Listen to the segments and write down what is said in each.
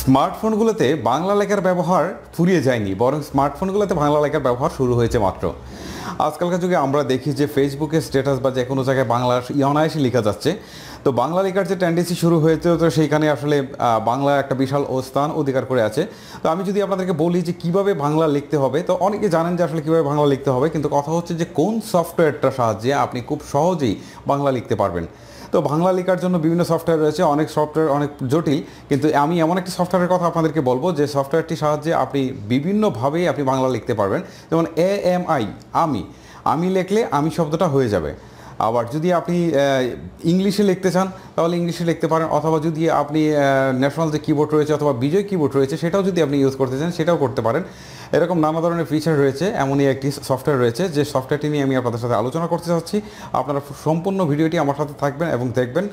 স্মার্টফোনগুলোতে বাংলা লেখার ব্যবহার ফুরিয়ে যায়নি বরং স্মার্টফোনগুলোতে বাংলা লেখার ব্যবহার শুরু হয়েছে মাত্র আজকালকার যুগে আমরা দেখি যে ফেসবুকে স্ট্যাটাস বা যে কোনো জায়গায় বাংলা অনায়াসে লেখা যাচ্ছে তো বাংলা লেখার যে টেন্ডেন্সি শুরু হয়েছে তো সেইখানে আসলে বাংলা একটা বিশাল স্থান অধিকার করে আছে তো আমি যদি আপনাদেরকে বলি যে কিভাবে বাংলা লিখতে হবে তো অনেকে জানেন যে আসলে কীভাবে বাংলা লিখতে হবে কিন্তু কথা হচ্ছে যে কোন সফটওয়্যারটা সাহায্যে আপনি খুব সহজেই বাংলা লিখতে পারবেন তো বাংলা লেখার জন্য বিভিন্ন সফটওয়্যার রয়েছে অনেক সফটওয়্যার অনেক জটিল কিন্তু আমি এমন একটি সফটওয়্যারের কথা আপনাদেরকে বলবো যে সফটওয়্যারটির সাহায্যে আপনি বিভিন্নভাবেই আপনি বাংলা লিখতে পারবেন যেমন এ এম আই আমি আমি লেখলে আমি শব্দটা হয়ে যাবে আবার যদি আপনি ইংলিশে লিখতে চান তাহলে ইংলিশে লিখতে পারেন অথবা যদি আপনি ন্যাশনাল যে কিবোর্ড রয়েছে অথবা বিজয় কিবোর্ড রয়েছে সেটাও যদি আপনি ইউজ করতে চান সেটাও করতে পারেন এরকম নানা ধরনের ফিচার রয়েছে এমনই একটি সফটওয়্যার রয়েছে যে সফটওয়্যারটি নিয়ে আমি আপনাদের সাথে আলোচনা করতে চাচ্ছি আপনারা সম্পূর্ণ ভিডিওটি আমার সাথে থাকবেন এবং দেখবেন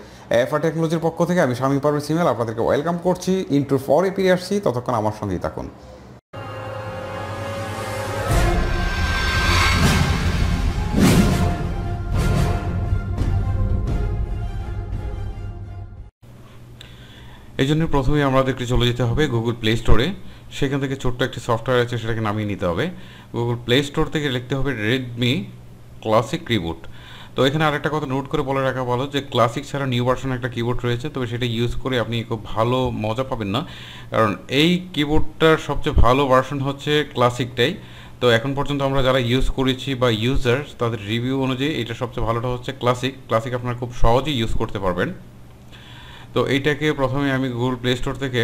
এফআর টেকনোলজির পক্ষ থেকে আমি স্বামী পারবেন সিমেল আপনাদেরকে ওয়েলকাম করছি ইন্টু ফরে ফিরে আসছি ততক্ষণ আমার সঙ্গেই থাকুন এই জন্য প্রথমে আমাদেরকে চলে যেতে হবে গুগল প্লে স্টোরে সেখান থেকে ছোট্ট একটি সফটওয়্যার আছে সেটাকে নামিয়ে নিতে হবে গুগল প্লে স্টোর থেকে লিখতে হবে রেডমি ক্লাসিক রিবুট তো এখানে আরেকটা কথা নোট করে বলে রাখা ভালো যে ক্লাসিক ছাড়া নিউ ভার্সন একটা কিবোর্ড রয়েছে তবে সেটা ইউজ করে আপনি খুব ভালো মজা পাবেন না কারণ এই কিবোর্ডটার সবচেয়ে ভালো ভার্সন হচ্ছে ক্লাসিকটাই তো এখন পর্যন্ত আমরা যারা ইউজ করেছি বা ইউজার তাদের রিভিউ অনুযায়ী এটা সবচেয়ে ভালোটা হচ্ছে ক্লাসিক ক্লাসিক আপনারা খুব সহজেই ইউজ করতে পারবেন তো এইটাকে প্রথমে আমি গুগল প্লে স্টোর থেকে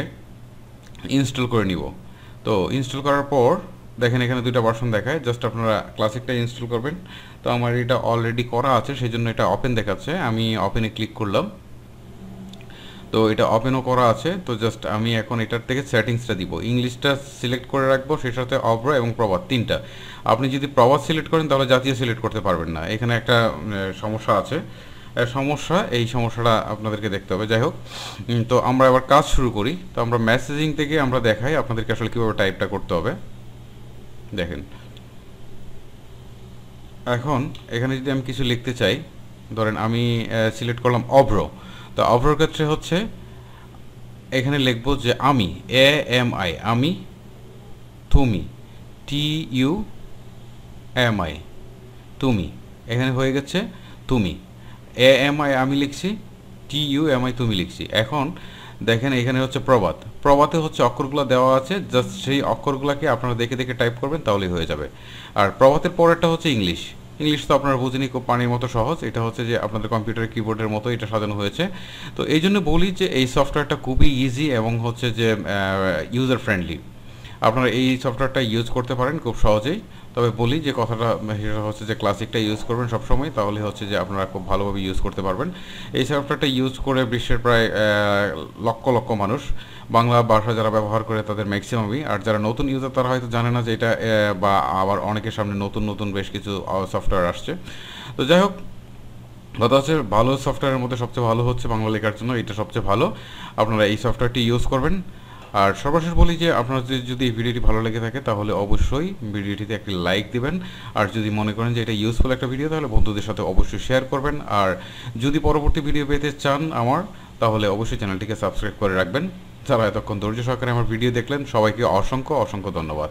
ইনস্টল করে নিব তো ইনস্টল করার পর দেখেন এখানে দুইটা ভার্সন দেখায় জাস্ট আপনারা ক্লাসিকটা ইনস্টল করবেন তো আমার এটা অলরেডি করা আছে সেই জন্য এটা ওপেন দেখাচ্ছে আমি ওপেনে ক্লিক করলাম তো এটা ওপেনও করা আছে তো জাস্ট আমি এখন এটার থেকে সেটিংসটা দিব ইংলিশটা সিলেক্ট করে রাখবো সেই সাথে অব্র এবং প্রবাদ তিনটা আপনি যদি প্রবাদ সিলেক্ট করেন তাহলে জাতীয় সিলেক্ট করতে পারবেন না এখানে একটা সমস্যা আছে সমস্যা এই সমস্যাটা আপনাদেরকে দেখতে হবে যাই হোক তো আমরা এবার কাজ শুরু করি তো আমরা মেসেজিং থেকে আমরা দেখাই আপনাদেরকে আসলে কীভাবে টাইপটা করতে হবে দেখেন এখন এখানে যদি আমি কিছু লিখতে চাই ধরেন আমি সিলেক্ট করলাম অভ্র তো অভ্রর ক্ষেত্রে হচ্ছে এখানে লিখব যে আমি এ এম আই আমি তুমি টি ইউ এম আই তুমি এখানে হয়ে গেছে তুমি এ এম আই আমি লিখছি টি ইউ এম আই তুমি লিখছি এখন দেখেন এখানে হচ্ছে প্রবাদ প্রবাতে হচ্ছে অক্ষরগুলো দেওয়া আছে জাস্ট সেই অক্ষরগুলোকে আপনারা দেখে দেখে টাইপ করবেন তাহলেই হয়ে যাবে আর প্রবাতের পরেরটা হচ্ছে ইংলিশ ইংলিশ তো আপনারা বুঝেনি খুব পানির মতো সহজ এটা হচ্ছে যে আপনাদের কম্পিউটার কিবোর্ডের মতো এটা সাজানো হয়েছে তো এই জন্য বলি যে এই সফটওয়্যারটা খুবই ইজি এবং হচ্ছে যে ইউজার ফ্রেন্ডলি আপনারা এই সফটওয়্যারটা ইউজ করতে পারেন খুব সহজেই তবে বলি যে কথাটা সেটা হচ্ছে যে ক্লাসিকটা ইউজ করবেন সবসময় তাহলে হচ্ছে যে আপনারা খুব ভালোভাবে ইউজ করতে পারবেন এই সফটওয়্যারটা ইউজ করে বিশ্বের প্রায় লক্ষ লক্ষ মানুষ বাংলা ভাষা যারা ব্যবহার করে তাদের ম্যাক্সিমামই আর যারা নতুন ইউজার তারা হয়তো জানে না যে এটা বা আবার অনেকের সামনে নতুন নতুন বেশ কিছু সফটওয়্যার আসছে তো যাই হোক কথা হচ্ছে ভালো সফটওয়্যারের মধ্যে সবচেয়ে ভালো হচ্ছে বাংলা লেখার জন্য এটা সবচেয়ে ভালো আপনারা এই সফটওয়্যারটি ইউজ করবেন আর সর্বশেষ বলি যে আপনাদের যদি এই ভিডিওটি ভালো লেগে থাকে তাহলে অবশ্যই ভিডিওটিতে একটি লাইক দিবেন আর যদি মনে করেন যে এটা ইউজফুল একটা ভিডিও তাহলে বন্ধুদের সাথে অবশ্যই শেয়ার করবেন আর যদি পরবর্তী ভিডিও পেতে চান আমার তাহলে অবশ্যই চ্যানেলটিকে সাবস্ক্রাইব করে রাখবেন যারা এতক্ষণ ধৈর্য সহকারে আমার ভিডিও দেখলেন সবাইকে অসংখ্য অসংখ্য ধন্যবাদ